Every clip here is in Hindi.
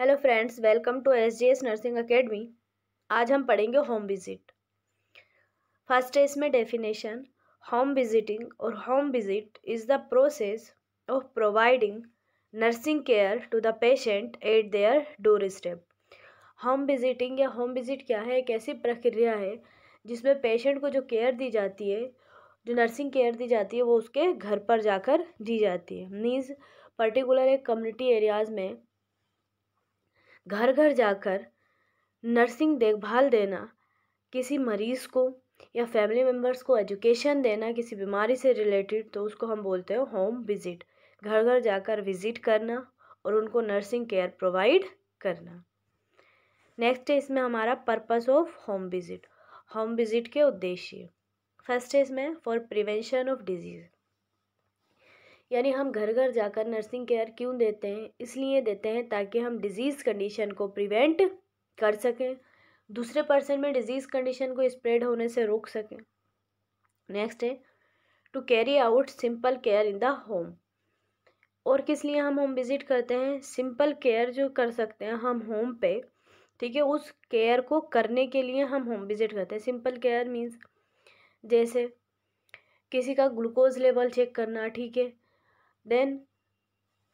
hello friends welcome to S G S nursing academy आज हम पढ़ेंगे होम विजिट फर्स्ट है इसमें डेफिनेशन होम विजिटिंग और home visit is the process of providing nursing care to the patient at their doorstep home visiting या होम विजिट क्या है एक ऐसी प्रक्रिया है जिसमें पेशेंट को जो केयर दी जाती है जो नर्सिंग केयर दी जाती है वो उसके घर पर जाकर दी जाती है मीन्स पर्टिकुलर एक कम्युनिटी एरियाज़ में घर घर जाकर नर्सिंग देखभाल देना किसी मरीज़ को या फैमिली मेम्बर्स को एजुकेशन देना किसी बीमारी से रिलेटेड तो उसको हम बोलते हैं होम विज़िट घर घर जाकर विज़िट करना और उनको नर्सिंग केयर प्रोवाइड करना नेक्स्ट है इसमें हमारा purpose of home visit home visit के उद्देश्य फर्स्ट है इसमें फॉर प्रिवेंशन ऑफ डिजीज़ यानी हम घर घर जाकर नर्सिंग केयर क्यों देते हैं इसलिए देते हैं ताकि हम डिज़ीज़ कंडीशन को प्रिवेंट कर सकें दूसरे पर्सन में डिज़ीज़ कंडीशन को स्प्रेड होने से रोक सकें नेक्स्ट है to carry out simple care in the home और किस लिए हम होम विज़िट करते हैं सिंपल केयर जो कर सकते हैं हम होम पे ठीक है उस केयर को करने के लिए हम होम विज़िट करते हैं सिंपल केयर मीन्स जैसे किसी का ग्लूकोज लेवल चेक करना ठीक है देन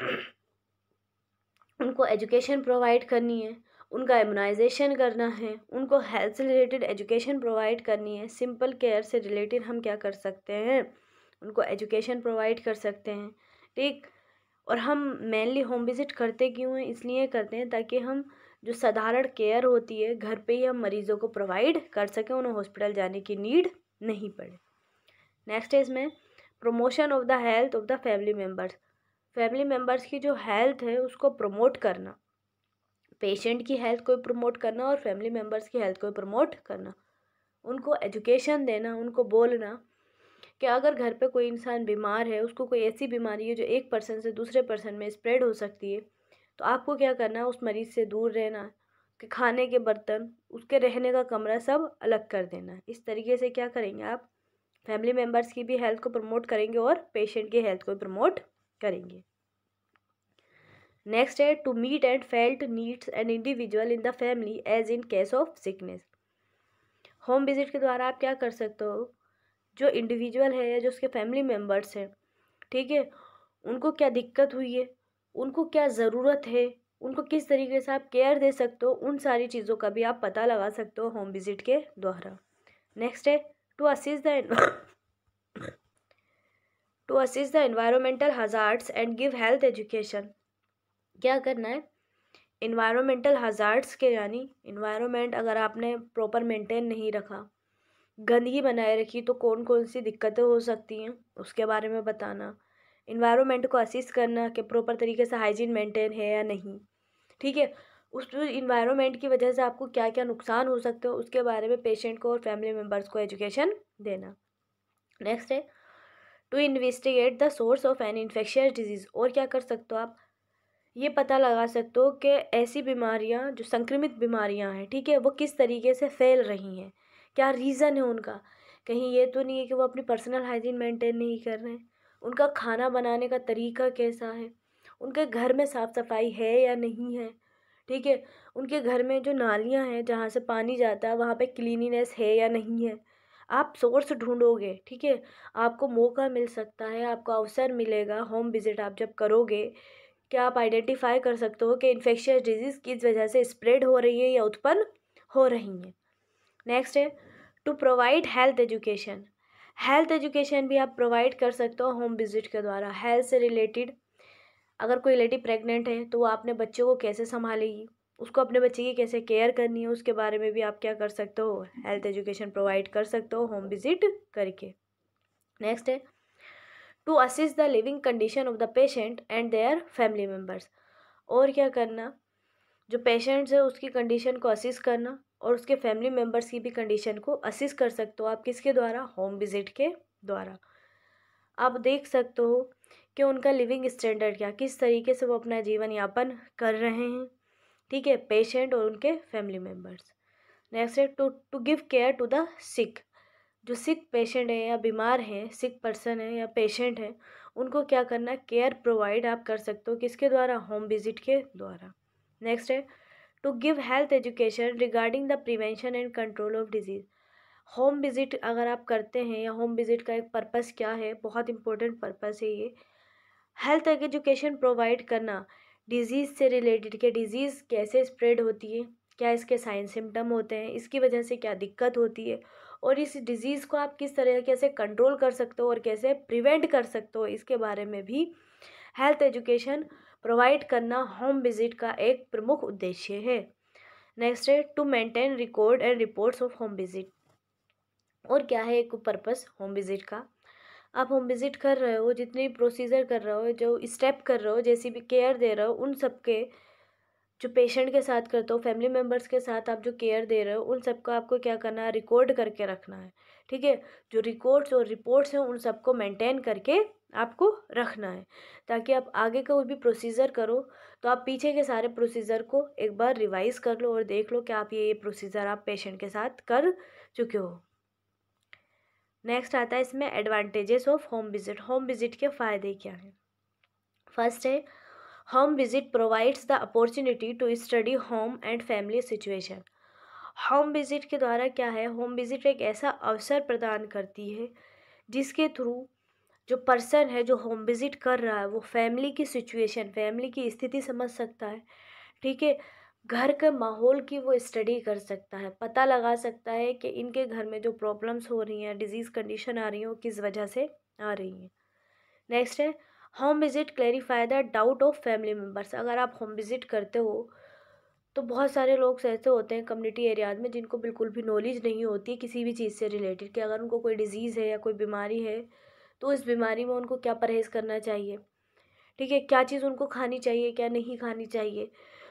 उनको एजुकेशन प्रोवाइड करनी है उनका इम्यूनाइजेशन करना है उनको हेल्थ से रिलेटेड एजुकेशन प्रोवाइड करनी है सिंपल केयर से रिलेटेड हम क्या कर सकते हैं उनको एजुकेशन प्रोवाइड कर सकते हैं ठीक और हम मेनली होम विज़िट करते क्यों हैं इसलिए करते हैं ताकि हम जो साधारण केयर होती है घर पे ही हम मरीज़ों को प्रोवाइड कर सकें उन्हें हॉस्पिटल जाने की नीड नहीं पड़े नेक्स्ट है इसमें promotion of the health of the family members family members की जो हेल्थ है उसको प्रमोट करना पेशेंट की हेल्थ को प्रमोट करना और फैमिली मेम्बर्स की हेल्थ को प्रमोट करना उनको एजुकेशन देना उनको बोलना कि अगर घर पे कोई इंसान बीमार है उसको कोई ऐसी बीमारी है जो एक पर्सन से दूसरे पर्सन में स्प्रेड हो सकती है तो आपको क्या करना है उस मरीज़ से दूर रहना कि खाने के बर्तन उसके रहने का कमरा सब अलग कर देना इस तरीके से क्या करेंगे आप फैमिली मेम्बर्स की भी हेल्थ को प्रमोट करेंगे और पेशेंट की हेल्थ को प्रमोट करेंगे नेक्स्ट है to meet and felt needs and individual in the family as in case of sickness home visit के द्वारा आप क्या कर सकते हो जो इंडिविजुअल है या जो उसके फैमिली मेम्बर्स हैं ठीक है उनको क्या दिक्कत हुई है उनको क्या ज़रूरत है उनको किस तरीके से आप केयर दे सकते हो उन सारी चीज़ों का भी आप पता लगा सकते हो होम विजिट के द्वारा नेक्स्ट है to assist the to assist the environmental hazards and give health education क्या करना है इन्वायरमेंटल हज़ार्ड्स के यानी इन्वायरमेंट अगर आपने प्रॉपर मेंटेन नहीं रखा गंदगी बनाए रखी तो कौन कौन सी दिक्कतें हो सकती हैं उसके बारे में बताना इन्वायरमेंट को असिस्ट करना कि प्रॉपर तरीके से हाइजीन मेंटेन है या नहीं ठीक है उस इन्वायरमेंट की वजह से आपको क्या क्या नुकसान हो सकते हो उसके बारे में पेशेंट को और फैमिली मेम्बर्स को एजुकेशन देना नेक्स्ट है to investigate the source of an infectious disease और क्या कर सकते हो आप ये पता लगा सकते हो कि ऐसी बीमारियां जो संक्रमित बीमारियां हैं ठीक है वो किस तरीके से फैल रही हैं क्या रीज़न है उनका कहीं ये तो नहीं है कि वो अपनी पर्सनल हाइजीन मेंटेन नहीं कर रहे हैं उनका खाना बनाने का तरीका कैसा है उनके घर में साफ़ सफाई है या नहीं है ठीक है उनके घर में जो नालियाँ हैं जहाँ से पानी जाता है वहाँ पर क्लिनिनेस है या नहीं है आप सोर्स ढूँढोगे ठीक है आपको मौका मिल सकता है आपको अवसर मिलेगा होम विज़िट आप जब करोगे क्या आप आइडेंटिफाई कर सकते हो कि इन्फेक्शियस डिजीज़ किस वजह से स्प्रेड हो रही है या उत्पन्न हो रही हैं नेक्स्ट है to provide health education health education भी आप प्रोवाइड कर सकते हो होम विज़िट के द्वारा हेल्थ से रिलेटेड अगर कोई लेडी प्रेग्नेंट है तो वो अपने बच्चे को कैसे संभालेगी उसको अपने बच्चे की कैसे केयर करनी है उसके बारे में भी आप क्या कर सकते हो हेल्थ एजुकेशन प्रोवाइड कर सकते हो होम विजिट करके नेक्स्ट है to assist the living condition of the patient and their family members और क्या करना जो पेशेंट्स है उसकी कंडीशन को असिस्ट करना और उसके फैमिली मेम्बर्स की भी कंडीशन को असिस्ट कर सकते हो आप किसके द्वारा होम विजिट के द्वारा आप देख सकते हो कि उनका लिविंग स्टैंडर्ड क्या किस तरीके से वो अपना जीवन यापन कर रहे हैं ठीक है पेशेंट और उनके फैमिली मेम्बर्स नेक्स्ट है to to give care to the sick जो सिक पेशेंट है या बीमार है सिक पर्सन है या पेशेंट है उनको क्या करना केयर प्रोवाइड आप कर सकते हो किसके द्वारा होम विजिट के द्वारा नेक्स्ट है to give health education regarding the prevention and control of disease home visit अगर आप करते हैं या होम विज़िट का एक पर्पस क्या है बहुत इंपॉर्टेंट पर्पस है ये हेल्थ एजुकेशन प्रोवाइड करना डिज़ीज़ से रिलेटेड के डिज़ीज़ कैसे स्प्रेड होती है क्या इसके साइन सिम्टम होते हैं इसकी वजह से क्या दिक्कत होती है और इस डिज़ीज़ को आप किस तरह कैसे कंट्रोल कर सकते हो और कैसे प्रिवेंट कर सकते हो इसके बारे में भी हेल्थ एजुकेशन प्रोवाइड करना होम विजिट का एक प्रमुख उद्देश्य है नेक्स्ट है to maintain record and reports of home visit और क्या है एक पर्पस होम विजिट का आप होम विज़िट कर रहे हो जितनी प्रोसीज़र कर रहे हो जो स्टेप कर रहे हो जैसी भी केयर दे रहे हो उन सब के जो पेशेंट के साथ करते हो फैमिली मेम्बर्स के साथ आप जो केयर दे रहे हो उन सब का आपको क्या करना है रिकॉर्ड करके रखना है ठीक है जो रिकॉर्ड्स और रिपोर्ट्स हैं उन सबको मेंटेन करके आपको रखना है ताकि आप आगे का कोई भी प्रोसीज़र करो तो आप पीछे के सारे प्रोसीज़र को एक बार रिवाइज़ कर लो और देख लो कि आप ये ये प्रोसीज़र आप पेशेंट के साथ कर चुके हो नेक्स्ट आता है इसमें advantages of home visit home visit के फ़ायदे क्या हैं फर्स्ट है home visit provides the opportunity to study home and family situation home visit के द्वारा क्या है होम विजिट एक ऐसा अवसर प्रदान करती है जिसके थ्रू जो पर्सन है जो होम विजिट कर रहा है वो फैमिली की सिचुएशन फैमिली की स्थिति समझ सकता है ठीक है घर के माहौल की वो स्टडी कर सकता है पता लगा सकता है कि इनके घर में जो प्रॉब्लम्स हो रही हैं डिज़ीज़ कंडीशन आ रही हैं वो किस वजह से आ रही हैं नेक्स्ट है home visit clarify the doubt of family members अगर आप होम विज़िट करते हो तो बहुत सारे लोग ऐसे होते हैं कम्युनिटी एरियाज में जिनको बिल्कुल भी नॉलेज नहीं होती किसी भी चीज़ से रिलेटेड कि अगर उनको कोई डिज़ीज़ है या कोई बीमारी है तो इस बीमारी में उनको क्या परहेज़ करना चाहिए ठीक है क्या चीज़ उनको खानी चाहिए क्या नहीं खानी चाहिए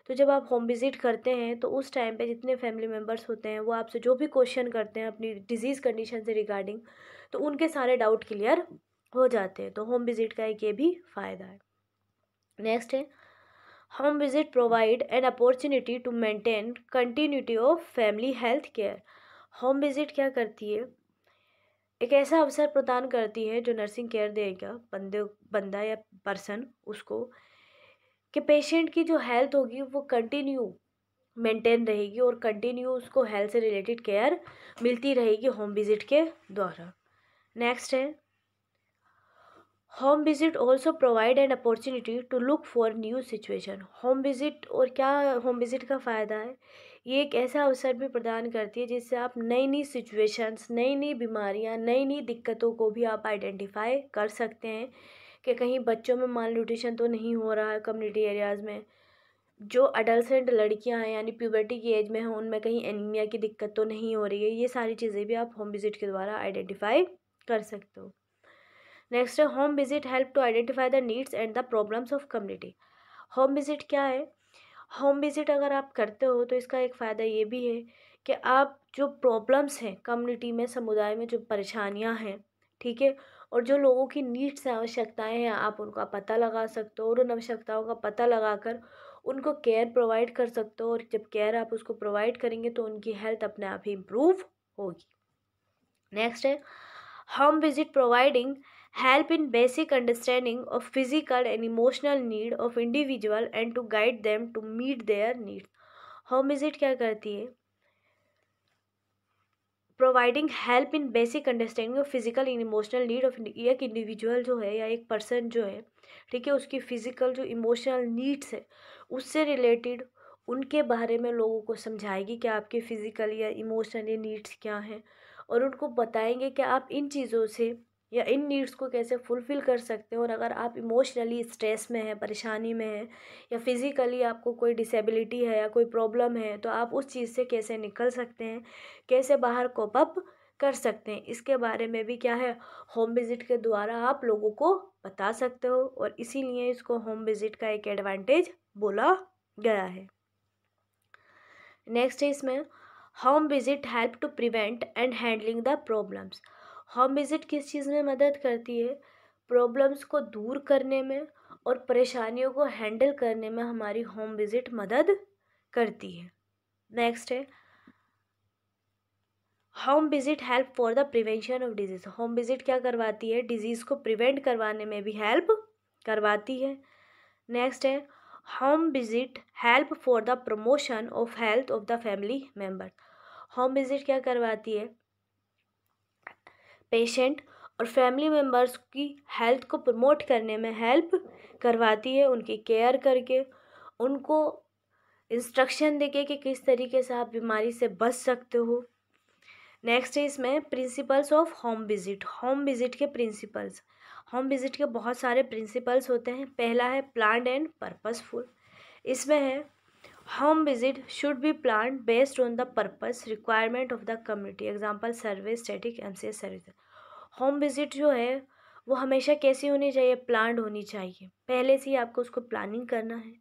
तो जब आप होम विज़िट करते हैं तो उस टाइम पे जितने फैमिली मेम्बर्स होते हैं वो आपसे जो भी क्वेश्चन करते हैं अपनी डिज़ीज़ कंडीशन से रिगार्डिंग तो उनके सारे डाउट क्लियर हो जाते हैं तो होम विज़िट का एक ये भी फ़ायदा है नेक्स्ट है home visit provide an opportunity to maintain continuity of family health care home visit क्या करती है एक ऐसा अवसर प्रदान करती है जो नर्सिंग केयर देगा बंदे बंदा या पर्सन उसको कि पेशेंट की जो हेल्थ होगी वो कंटिन्यू मेंटेन रहेगी और कंटिन्यू उसको हेल्थ से रिलेटेड केयर मिलती रहेगी होम विज़िट के द्वारा नेक्स्ट है home visit also provide an opportunity to look for new situation home visit और क्या होम विज़िट का फ़ायदा है ये एक ऐसा अवसर भी प्रदान करती है जिससे आप नई नई सिचुएशंस नई नई बीमारियां नई नई दिक्कतों को भी आप आइडेंटिफाई कर सकते हैं कि कहीं बच्चों में माल न्यूट्रिशन तो नहीं हो रहा है कम्युनिटी एरियाज़ में जो अडल्सेंट लड़कियां हैं यानी प्यूबर्टी की एज में हैं उनमें कहीं एनीमिया की दिक्कत तो नहीं हो रही है ये सारी चीज़ें भी आप होम विज़िट के द्वारा आइडेंटिफाई कर सकते हो नेक्स्ट है home visit help to identify the needs and the problems of community home visit क्या है होम विज़िट अगर आप करते हो तो इसका एक फ़ायदा ये भी है कि आप जो प्रॉब्लम्स हैं कम्युनिटी में समुदाय में जो परेशानियां हैं ठीक है और जो लोगों की नीड्स हैं आवश्यकताएँ हैं आप उनका पता लगा सकते हो और उन आवश्यकताओं का पता लगाकर उनको केयर प्रोवाइड कर सकते हो और जब केयर आप उसको प्रोवाइड करेंगे तो उनकी हेल्थ अपने आप ही इम्प्रूव होगी नेक्स्ट है home visit providing help in basic understanding of physical and emotional need of individual and to guide them to meet their need home visit क्या करती है providing help in basic understanding of physical and emotional need of एक इंडिविजुअल जो है या एक पर्सन जो है ठीक है उसकी फिजिकल जो इमोशनल नीड्स है उससे रिलेटेड उनके बारे में लोगों को समझाएगी कि आपके फिज़िकल या इमोशनल नीड्स क्या हैं और उनको बताएंगे कि आप इन चीज़ों से या इन नीड्स को कैसे फुलफ़िल कर सकते हो और अगर आप इमोशनली स्ट्रेस में हैं परेशानी में हैं या फिज़िकली आपको कोई डिसेबिलिटी है या कोई प्रॉब्लम है तो आप उस चीज़ से कैसे निकल सकते हैं कैसे बाहर कोप अप कर सकते हैं इसके बारे में भी क्या है होम विज़िट के द्वारा आप लोगों को बता सकते हो और इसीलिए इसको होम विज़िट का एक एडवांटेज बोला गया है नेक्स्ट है इसमें home visit help to prevent and handling the problems home visit किस चीज़ में मदद करती है प्रॉब्लम्स को दूर करने में और परेशानियों को हैंडल करने में हमारी होम विज़िट मदद करती है नेक्स्ट है home visit help for the prevention of disease home visit क्या करवाती है डिजीज़ को प्रिवेंट करवाने में भी हेल्प करवाती है नेक्स्ट है home visit help for the promotion of health of the family member home visit क्या करवाती है पेशेंट और फैमिली मेम्बर्स की हेल्थ को प्रमोट करने में हेल्प करवाती है उनकी केयर करके उनको इंस्ट्रक्शन देके कि किस तरीके से आप बीमारी से बच सकते हो नेक्स्ट है इसमें principles of home visit home visit के प्रिंसिपल्स होम विजिट के बहुत सारे प्रिंसिपल्स होते हैं पहला है प्लान एंड पर्पसफुल इसमें है home visit should be planned based on the purpose requirement of the community example survey static mcs service home visit जो है वो हमेशा कैसी होनी चाहिए प्लान होनी चाहिए पहले से ही आपको उसको प्लानिंग करना है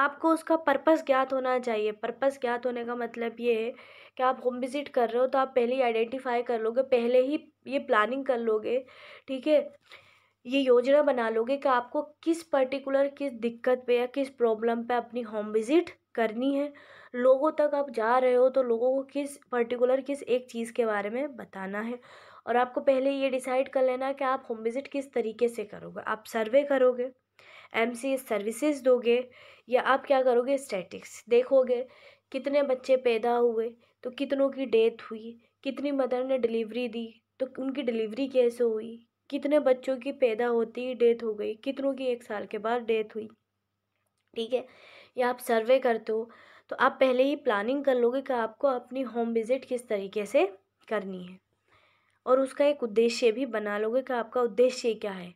आपको उसका पर्पस ज्ञात होना चाहिए पर्पस ज्ञात होने का मतलब ये है कि आप होम विज़िट कर रहे हो तो आप पहले ही आइडेंटिफाई कर लोगे पहले ही ये प्लानिंग कर लोगे ठीक है ये योजना बना लोगे कि आपको किस पर्टिकुलर किस दिक्कत पे या किस प्रॉब्लम पे अपनी होम विज़िट करनी है लोगों तक आप जा रहे हो तो लोगों को किस पर्टिकुलर किस एक चीज़ के बारे में बताना है और आपको पहले ये डिसाइड कर लेना कि आप होम विज़िट किस तरीके से करोगे आप सर्वे करोगे एम सी सर्विसेज दोगे या आप क्या करोगे स्टैटिक्स देखोगे कितने बच्चे पैदा हुए तो कितनों की डेथ हुई कितनी मदर ने डिलीवरी दी तो उनकी डिलीवरी कैसे हुई कितने बच्चों की पैदा होती डेथ हो गई कितनों की एक साल के बाद डेथ हुई ठीक है या आप सर्वे करते हो तो आप पहले ही प्लानिंग कर लोगे कि आपको अपनी होम विज़िट किस तरीके से करनी है और उसका एक उद्देश्य भी बना लोगे कि आपका उद्देश्य क्या है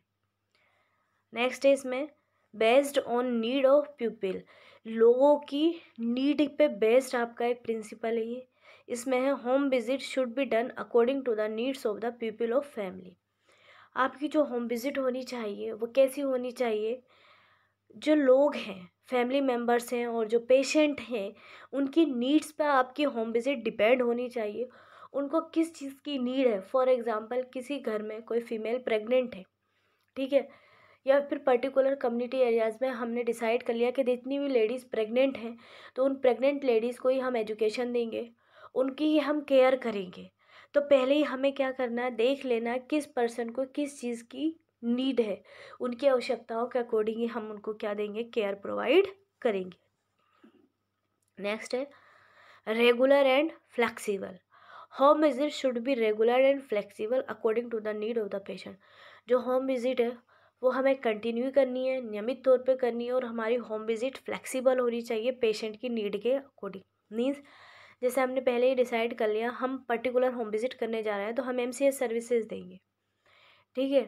नेक्स्ट है इसमें based on need of people लोगों की नीड पे बेस्ड आपका एक प्रिंसिपल है ये इसमें है home visit should be done according to the needs of the people of family आपकी जो होम विजिट होनी चाहिए वो कैसी होनी चाहिए जो लोग हैं फैमिली मेम्बर्स हैं और जो पेशेंट हैं उनकी नीड्स पर आपकी होम विज़िट डिपेंड होनी चाहिए उनको किस चीज़ की नीड है फॉर एग्ज़ाम्पल किसी घर में कोई फीमेल प्रेग्नेंट है ठीक है या फिर पर्टिकुलर कम्युनिटी एरियाज़ में हमने डिसाइड कर लिया कि जितनी भी लेडीज़ प्रेग्नेंट हैं तो उन प्रेग्नेंट लेडीज़ को ही हम एजुकेशन देंगे उनकी ही हम केयर करेंगे तो पहले ही हमें क्या करना है देख लेना किस पर्सन को किस चीज़ की नीड है उनकी आवश्यकताओं के अकॉर्डिंग ही हम उनको क्या देंगे केयर प्रोवाइड करेंगे नेक्स्ट है regular and flexible home visit should be regular and flexible according to the need of the patient जो होम विजिट है वो हमें कंटिन्यू करनी है नियमित तौर पे करनी है और हमारी होम विजिट फ्लेक्सिबल होनी चाहिए पेशेंट की नीड के अकॉर्डिंग मीन्स जैसे हमने पहले ही डिसाइड कर लिया हम पर्टिकुलर होम विजिट करने जा रहे हैं तो हम एम सर्विसेज देंगे ठीक है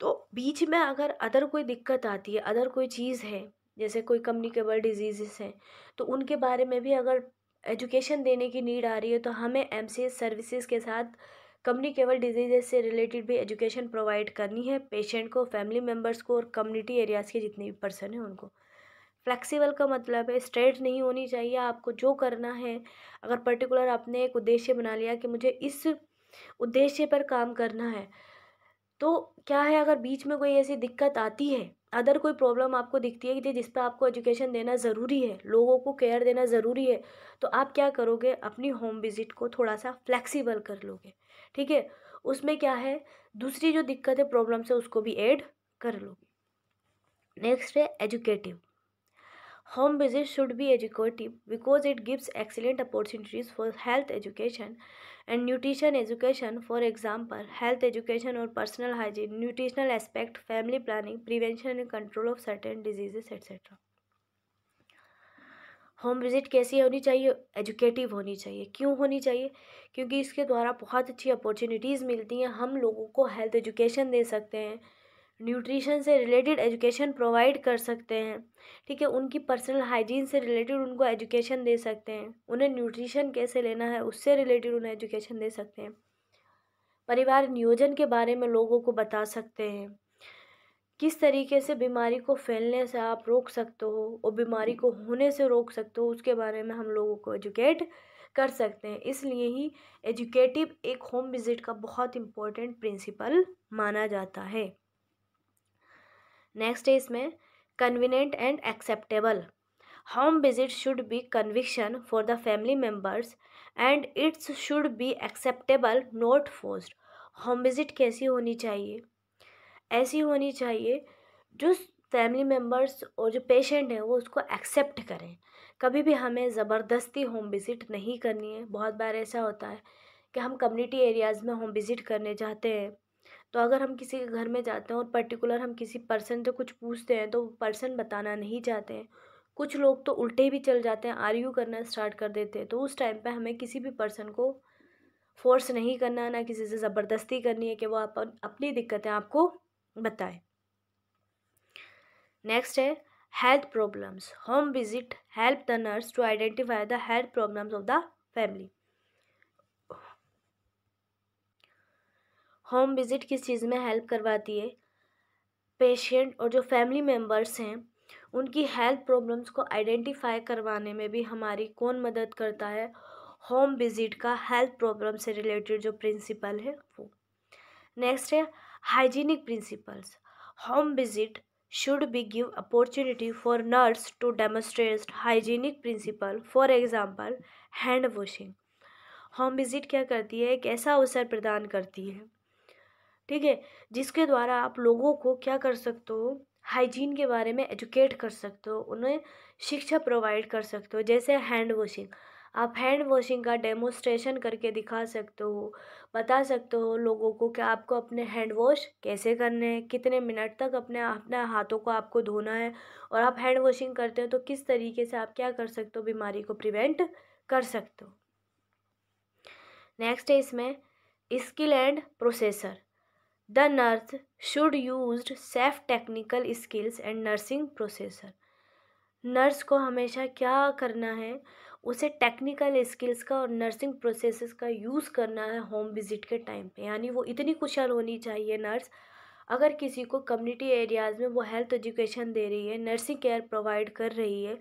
तो बीच में अगर अदर कोई दिक्कत आती है अदर कोई चीज़ है जैसे कोई कम्युनिकेबल डिजीज़ हैं तो उनके बारे में भी अगर एजुकेशन देने की नीड आ रही है तो हमें एम सर्विसेज के साथ कम्युनिकेबल डिजीजेज से रिलेटेड भी एजुकेशन प्रोवाइड करनी है पेशेंट को फैमिली मेम्बर्स को और कम्युनिटी एरियाज़ के जितने भी पर्सन हैं उनको फ्लेक्सिबल का मतलब है स्ट्रेट नहीं होनी चाहिए आपको जो करना है अगर पर्टिकुलर आपने एक उद्देश्य बना लिया कि मुझे इस उद्देश्य पर काम करना है तो क्या है अगर बीच में कोई ऐसी दिक्कत आती है अदर कोई प्रॉब्लम आपको दिखती है कि जिस पर आपको एजुकेशन देना ज़रूरी है लोगों को केयर देना ज़रूरी है तो आप क्या करोगे अपनी होम विज़िट को थोड़ा सा फ्लेक्सिबल कर लोगे ठीक है उसमें क्या है दूसरी जो दिक्कत है प्रॉब्लम से उसको भी ऐड कर लोगे नेक्स्ट है educative home visit should be educative because it gives excellent opportunities for health education and nutrition education for example health education और personal hygiene nutritional aspect family planning prevention and control of certain diseases etcetera home visit कैसी होनी चाहिए एजुकेटिव होनी चाहिए क्यों होनी चाहिए क्योंकि इसके द्वारा बहुत अच्छी अपॉर्चुनिटीज़ मिलती हैं हम लोगों को हेल्थ एजुकेशन दे सकते हैं न्यूट्रिशन से रिलेटेड एजुकेशन प्रोवाइड कर सकते हैं ठीक है उनकी पर्सनल हाइजीन से रिलेटेड उनको एजुकेशन दे सकते हैं उन्हें न्यूट्रिशन कैसे लेना है उससे रिलेटेड उन्हें एजुकेशन दे सकते हैं परिवार नियोजन के बारे में लोगों को बता सकते हैं किस तरीके से बीमारी को फैलने से आप रोक सकते हो और बीमारी को होने से रोक सकते हो उसके बारे में हम लोगों को एजुकेट कर सकते हैं इसलिए ही एजुकेटिव एक होम विज़िट का बहुत इम्पोर्टेंट प्रिंसिपल माना जाता है नेक्स्ट है इसमें convenient and acceptable home visit should be conviction for the family members and its should be acceptable not forced home visit कैसी होनी चाहिए ऐसी होनी चाहिए जो फैमिली मेम्बर्स और जो पेशेंट है वो उसको एक्सेप्ट करें कभी भी हमें ज़बरदस्ती होम विज़िट नहीं करनी है बहुत बार ऐसा होता है कि हम कम्युनिटी एरियाज़ में होम विज़िट करने जाते हैं तो अगर हम किसी के घर में जाते हैं और पर्टिकुलर हम किसी पर्सन से कुछ पूछते हैं तो पर्सन बताना नहीं चाहते हैं कुछ लोग तो उल्टे भी चल जाते हैं यू करना स्टार्ट कर देते हैं तो उस टाइम पर हमें किसी भी पर्सन को फोर्स नहीं करना ना किसी से ज़बरदस्ती करनी है कि वो आप अपनी दिक्कतें आपको बताए नेक्स्ट है health problems home visit help the nurse to identify the health problems of the family home visit किस चीज़ में हेल्प करवाती है पेशेंट और जो फैमिली मेम्बर्स हैं उनकी हेल्थ प्रॉब्लम्स को आइडेंटिफाई करवाने में भी हमारी कौन मदद करता है होम विज़िट का हेल्थ प्रॉब्लम से रिलेटेड जो प्रिंसिपल है वो नेक्स्ट है hygienic principles home visit should be give opportunity for nurse to demonstrate hygienic principle for example hand washing home visit क्या करती है एक ऐसा अवसर प्रदान करती है ठीक है जिसके द्वारा आप लोगों को क्या कर सकते हो हाइजीन के बारे में एजुकेट कर सकते हो उन्हें शिक्षा प्रोवाइड कर सकते हो जैसे हैंड वॉशिंग आप हैंड वॉशिंग का डेमोस्ट्रेशन करके दिखा सकते हो बता सकते हो लोगों को कि आपको अपने हैंड वॉश कैसे करने हैं कितने मिनट तक अपने अपने हाथों को आपको धोना है और आप हैंड वॉशिंग करते हो तो किस तरीके से आप क्या कर सकते हो बीमारी को प्रिवेंट कर सकते हो नेक्स्ट है इसमें skill and processor the nurse should use safe technical skills and nursing processor nurse को हमेशा क्या करना है उसे टेक्निकल स्किल्स का और नर्सिंग प्रोसेस का यूज़ करना है होम विज़िट के टाइम पे यानी वो इतनी कुशल होनी चाहिए नर्स अगर किसी को कम्युनिटी एरियाज़ में वो हेल्थ एजुकेशन दे रही है नर्सिंग केयर प्रोवाइड कर रही है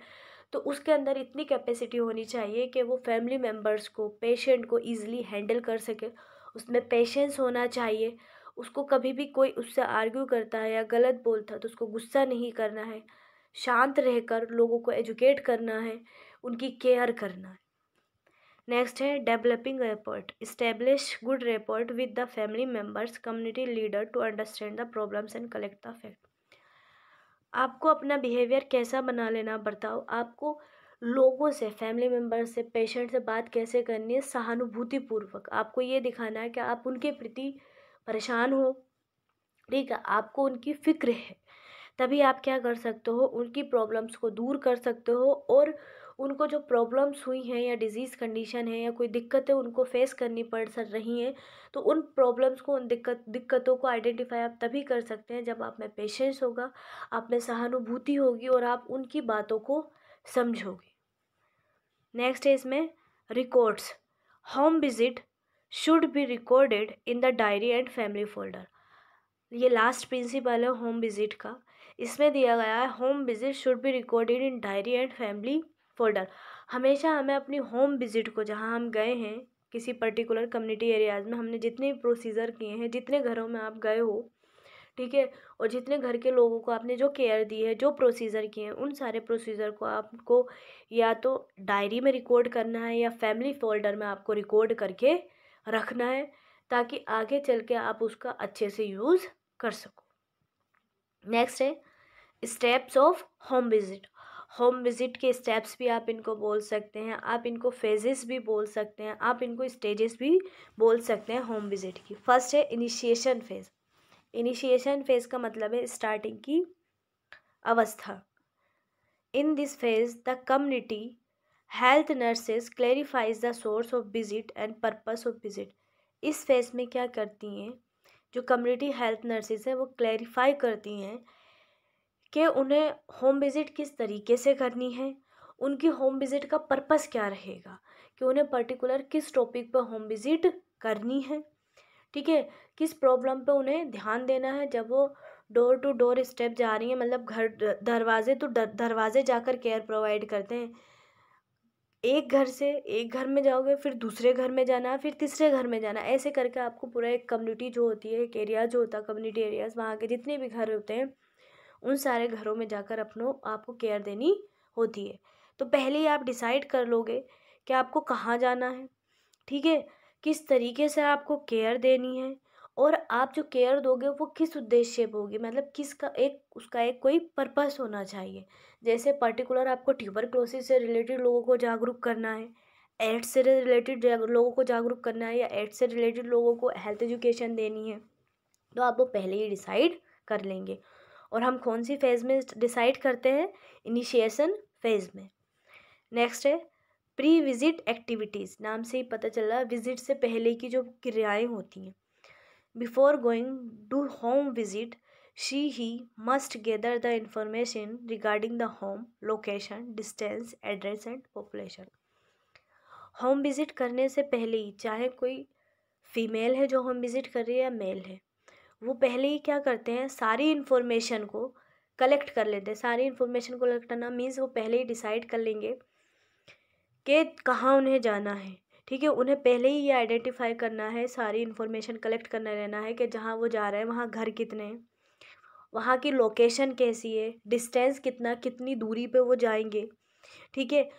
तो उसके अंदर इतनी कैपेसिटी होनी चाहिए कि वो फैमिली मेम्बर्स को पेशेंट को ईजिली हैंडल कर सके उसमें पेशेंस होना चाहिए उसको कभी भी कोई उससे आर्ग्यू करता है या गलत बोलता है तो उसको गुस्सा नहीं करना है शांत रहकर लोगों को एजुकेट करना है उनकी केयर करना है नेक्स्ट है developing rapport establish good rapport with the family members community leader to understand the problems and collect the fact आपको अपना बिहेवियर कैसा बना लेना बताओ आपको लोगों से फैमिली मेम्बर से पेशेंट से बात कैसे करनी है सहानुभूतिपूर्वक आपको ये दिखाना है कि आप उनके प्रति परेशान हो ठीक है आपको उनकी फ़िक्र है तभी आप क्या कर सकते हो उनकी प्रॉब्लम्स को दूर कर सकते हो और उनको जो प्रॉब्लम्स हुई हैं या डिज़ीज़ कंडीशन है या कोई दिक्कतें उनको फेस करनी पड़ सक रही हैं तो उन प्रॉब्लम्स को उन दिक्कत दिक्कतों को आइडेंटिफाई आप तभी कर सकते हैं जब आप में पेशेंस होगा आप में सहानुभूति होगी और आप उनकी बातों को समझोगे नेक्स्ट है इसमें records home visit should be recorded in the diary and family folder ये लास्ट प्रिंसिपल है होम विजिट का इसमें दिया गया है home visit should be recorded in diary and family folder हमेशा हमें अपनी होम विजिट को जहाँ हम गए हैं किसी पर्टिकुलर कम्युनिटी एरियाज में हमने जितने प्रोसीजर किए हैं जितने घरों में आप गए हो ठीक है और जितने घर के लोगों को आपने जो केयर दी है जो प्रोसीजर किए हैं उन सारे प्रोसीजर को आपको या तो डायरी में रिकॉर्ड करना है या फैमिली फोल्डर में आपको रिकॉर्ड करके रखना है ताकि आगे चल के आप उसका अच्छे से यूज़ कर सको नेक्स्ट है steps of home visit home visit के स्टेप्स भी आप इनको बोल सकते हैं आप इनको फेजेस भी बोल सकते हैं आप इनको स्टेजेस भी बोल सकते हैं होम विज़िट की फर्स्ट है इनिशिएशन फेज़ इनिशिएशन फेज़ का मतलब है स्टार्टिंग की अवस्था in this phase the community health nurses clarifies the source of visit and purpose of visit इस फेज में क्या करती हैं जो कम्युनिटी हेल्थ नर्सेस हैं वो क्लेरिफाई करती हैं कि उन्हें होम विज़िट किस तरीके से करनी है उनकी होम विज़िट का पर्पस क्या रहेगा कि उन्हें पर्टिकुलर किस टॉपिक पर होम विज़िट करनी है ठीक है किस प्रॉब्लम पे उन्हें ध्यान देना है जब वो डोर टू डोर स्टेप जा रही हैं मतलब घर दरवाजे तो दरवाजे जाकर केयर प्रोवाइड करते हैं एक घर से एक घर में जाओगे फिर दूसरे घर में जाना फिर तीसरे घर में जाना ऐसे करके आपको पूरा एक कम्युनिटी जो होती है एक एरिया जो होता है कम्युनिटी एरियाज वहाँ के जितने भी घर होते हैं उन सारे घरों में जाकर अपनों आपको केयर देनी होती है तो पहले ही आप डिसाइड कर लोगे कि आपको कहाँ जाना है ठीक है किस तरीके से आपको केयर देनी है और आप जो केयर दोगे वो किस उद्देश्य पर होगी मतलब किस का एक उसका एक कोई पर्पस होना चाहिए जैसे पर्टिकुलर आपको ट्यूबरक्लोसिस से रिलेटेड लोगों को जागरूक करना है एड्स से रिलेटेड लोगों को जागरूक करना है या एड्स से रिलेटेड लोगों को हेल्थ एजुकेशन देनी है तो आप वो पहले ही डिसाइड कर लेंगे और हम कौन सी फेज़ में डिसाइड करते हैं इनिशिएशन फेज़ में नेक्स्ट है प्री विज़िट एक्टिविटीज़ नाम से ही पता चल रहा है विज़िट से पहले की जो क्रियाएँ होती हैं before going to home visit she he must gather the information regarding the home location distance address and population home visit करने से पहले ही चाहे कोई फीमेल है जो होम विज़िट कर रही है या मेल है वो पहले ही क्या करते हैं सारी इन्फॉर्मेशन को कलेक्ट कर लेते हैं सारी इन्फॉर्मेशन को कलेक्ट करना मीन्स वो पहले ही डिसाइड कर लेंगे कि कहाँ उन्हें जाना है ठीक है उन्हें पहले ही ये आइडेंटिफाई करना है सारी इन्फॉर्मेशन कलेक्ट करना रहना है कि जहाँ वो जा रहे हैं वहाँ घर कितने हैं वहाँ की लोकेशन कैसी है डिस्टेंस कितना कितनी दूरी पे वो जाएंगे ठीक है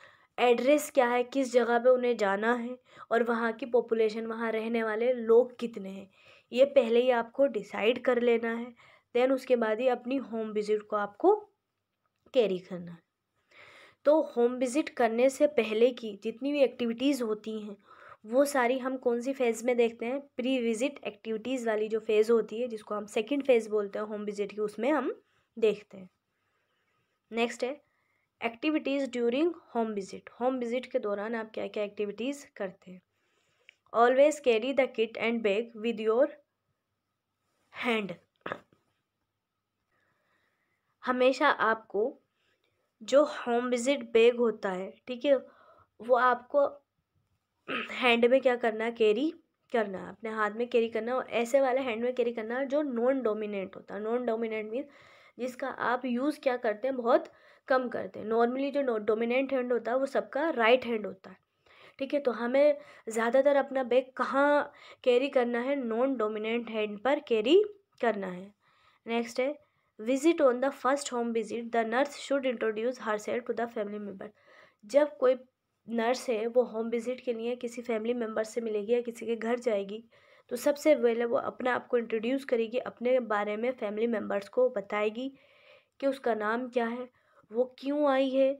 एड्रेस क्या है किस जगह पे उन्हें जाना है और वहाँ की पॉपुलेशन वहाँ रहने वाले लोग कितने हैं ये पहले ही आपको डिसाइड कर लेना है देन उसके बाद ही अपनी होम विज़िट को आपको कैरी करना है तो होम विज़िट करने से पहले की जितनी भी एक्टिविटीज़ होती हैं वो सारी हम कौन सी फ़ेज़ में देखते हैं प्री विज़िट एक्टिविटीज़ वाली जो फ़ेज़ होती है जिसको हम सेकंड फ़ेज़ बोलते हैं होम विज़िट की उसमें हम देखते हैं नेक्स्ट है activities during home visit home visit के दौरान आप क्या क्या एक्टिविटीज़ करते हैं always carry the kit and bag with your hand हमेशा आपको जो होम विज़िट बैग होता है ठीक है वो आपको हैंड में क्या करना है कैरी करना है अपने हाथ में कैरी करना और ऐसे वाला हैंड में कैरी करना है जो नॉन डोमिनेंट होता है नॉन डोमिनेंट मीन जिसका आप यूज़ क्या करते हैं बहुत कम करते हैं नॉर्मली जो डोमिनेंट हैंड होता है वो सबका राइट हैंड होता है ठीक है तो हमें ज़्यादातर अपना बैग कहाँ कैरी करना है नॉन डोमिनेंट हैंड पर कैरी करना है नेक्स्ट है visit on the first home visit the nurse should introduce herself to the family member जब कोई नर्स है वो होम विजिट के लिए किसी फैमिली मेम्बर से मिलेगी या किसी के घर जाएगी तो सबसे पहले वो अपने आप को इंट्रोड्यूस करेगी अपने बारे में फैमिली मेम्बर्स को बताएगी कि उसका नाम क्या है वो क्यों आई है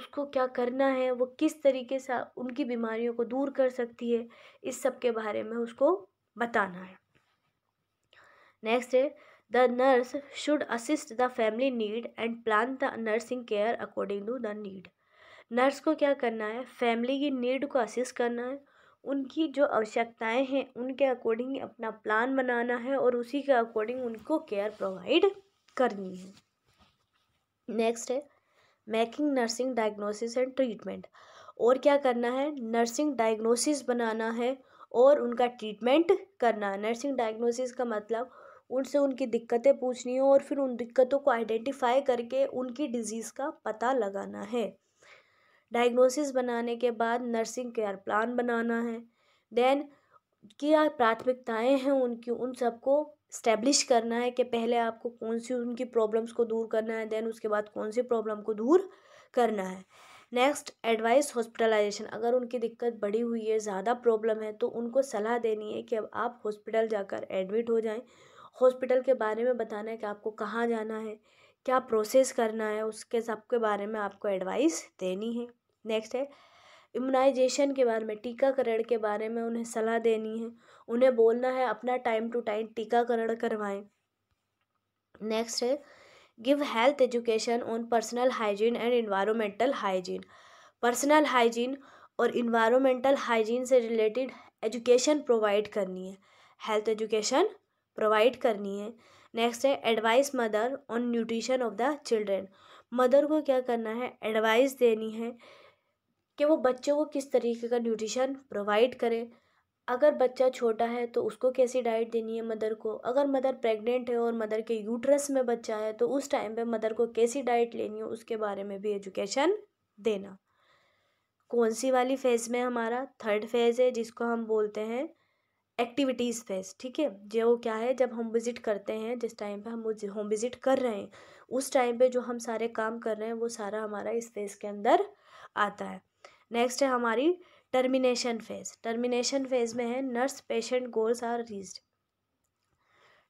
उसको क्या करना है वो किस तरीके से उनकी बीमारियों को दूर कर सकती है इस सब के बारे में उसको बताना है नेक्स्ट है the nurse should assist the family need and plan the nursing care according to the need nurse को क्या करना है फैमिली की नीड को असिस्ट करना है उनकी जो आवश्यकताएं हैं उनके अकॉर्डिंग अपना प्लान बनाना है और उसी के अकॉर्डिंग उनको केयर प्रोवाइड करनी है नेक्स्ट है making nursing diagnosis and treatment और क्या करना है नर्सिंग डायग्नोसिस बनाना है और उनका ट्रीटमेंट करना है नर्सिंग डायग्नोसिस का मतलब उनसे उनकी दिक्कतें पूछनी है और फिर उन दिक्कतों को आइडेंटिफाई करके उनकी डिज़ीज़ का पता लगाना है डायग्नोसिस बनाने के बाद नर्सिंग केयर प्लान बनाना है देन क्या प्राथमिकताएं हैं उनकी उन सबको स्टेब्लिश करना है कि पहले आपको कौन सी उनकी प्रॉब्लम्स को दूर करना है देन उसके बाद कौन सी प्रॉब्लम को दूर करना है नेक्स्ट एडवाइस हॉस्पिटलाइजेशन अगर उनकी दिक्कत बढ़ी हुई है ज़्यादा प्रॉब्लम है तो उनको सलाह देनी है कि अब आप हॉस्पिटल जाकर एडमिट हो जाएं हॉस्पिटल के बारे में बताना है कि आपको कहाँ जाना है क्या प्रोसेस करना है उसके सब के बारे में आपको एडवाइस देनी है नेक्स्ट है इम्यूनाइजेशन के बारे में टीकाकरण के बारे में उन्हें सलाह देनी है उन्हें बोलना है अपना टाइम टू टाइम टीकाकरण करवाएं नेक्स्ट है give health education on personal hygiene and environmental hygiene personal hygiene और इन्वायरमेंटल हाइजीन से रिलेटेड एजुकेशन प्रोवाइड करनी है हेल्थ एजुकेशन प्रोवाइड करनी है नेक्स्ट है advice mother on nutrition of the children mother को क्या करना है एडवाइस देनी है कि वो बच्चों को किस तरीके का न्यूट्रिशन प्रोवाइड करे अगर बच्चा छोटा है तो उसको कैसी डाइट देनी है मदर को अगर मदर प्रेग्नेंट है और मदर के यूट्रस में बच्चा है तो उस टाइम पे मदर को कैसी डाइट लेनी है उसके बारे में भी एजुकेशन देना कौन सी वाली फेज़ में हमारा थर्ड फेज़ है जिसको हम बोलते हैं एक्टिविटीज़ फेस ठीक है जो क्या है जब हम विज़िट करते हैं जिस टाइम पे हम होम विज़िट कर रहे हैं उस टाइम पे जो हम सारे काम कर रहे हैं वो सारा हमारा इस फेज़ के अंदर आता है नेक्स्ट है हमारी टर्मिनेशन फेज़ टर्मिनेशन फेज़ में है nurse patient goals are reached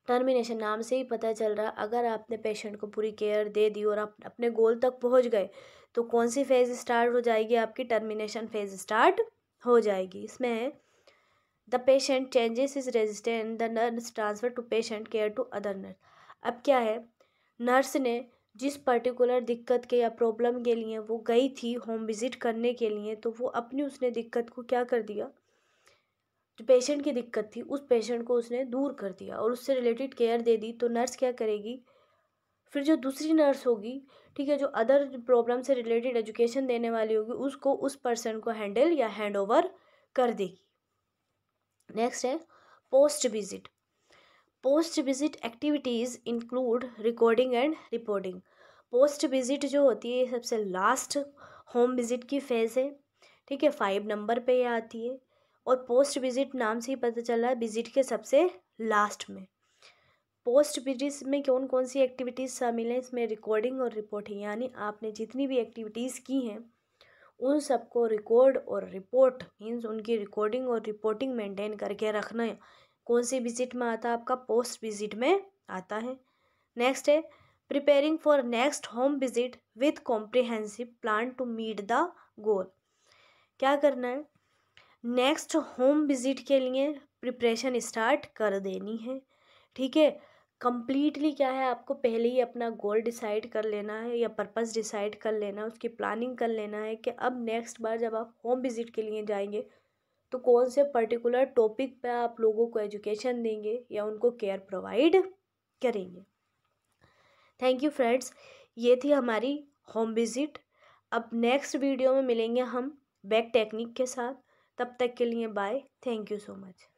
termination नाम से ही पता चल रहा अगर आपने पेशेंट को पूरी केयर दे दी और आप अपने गोल तक पहुंच गए तो कौन सी फेज़ स्टार्ट हो जाएगी आपकी टर्मिनेशन फेज़ स्टार्ट हो जाएगी इसमें है the patient changes is resistant the nurse transfer to patient care to other nurse अब क्या है नर्स ने जिस पर्टिकुलर दिक्कत के या प्रॉब्लम के लिए वो गई थी होम विज़िट करने के लिए तो वो अपनी उसने दिक्कत को क्या कर दिया जो पेशेंट की दिक्कत थी उस पेशेंट को उसने दूर कर दिया और उससे रिलेटेड केयर दे दी तो नर्स क्या करेगी फिर जो दूसरी नर्स होगी ठीक है जो अदर प्रॉब्लम से रिलेटेड एजुकेशन देने वाली होगी उसको उस पर्सन को हैंडल या हैंड ओवर कर देगी नेक्स्ट है post visit post visit activities include recording and reporting post visit जो होती है सबसे लास्ट होम विजिट की फेज़ है ठीक है फाइव नंबर पे ये आती है और पोस्ट विजिट नाम से ही पता चला है विजिट के सबसे लास्ट में पोस्ट विजिट में कौन कौन सी एक्टिविटीज़ शामिल हैं इसमें रिकॉर्डिंग और रिपोर्टिंग यानी आपने जितनी भी एक्टिविटीज़ की हैं उन सबको रिकॉर्ड और रिपोर्ट मीन्स उनकी रिकॉर्डिंग और रिपोर्टिंग मेंटेन करके रखना है कौन सी विजिट में आता है आपका पोस्ट विजिट में आता है नेक्स्ट है preparing for next home visit with comprehensive plan to meet the goal क्या करना है नेक्स्ट होम विजिट के लिए प्रिपरेशन स्टार्ट कर देनी है ठीक है कम्प्लीटली क्या है आपको पहले ही अपना गोल डिसाइड कर लेना है या पर्पस डिसाइड कर लेना है उसकी प्लानिंग कर लेना है कि अब नेक्स्ट बार जब आप होम विज़िट के लिए जाएंगे तो कौन से पर्टिकुलर टॉपिक पे आप लोगों को एजुकेशन देंगे या उनको केयर प्रोवाइड करेंगे थैंक यू फ्रेंड्स ये थी हमारी होम विज़िट अब नेक्स्ट वीडियो में मिलेंगे हम बैक टेक्निक के साथ तब तक के लिए bye thank you so much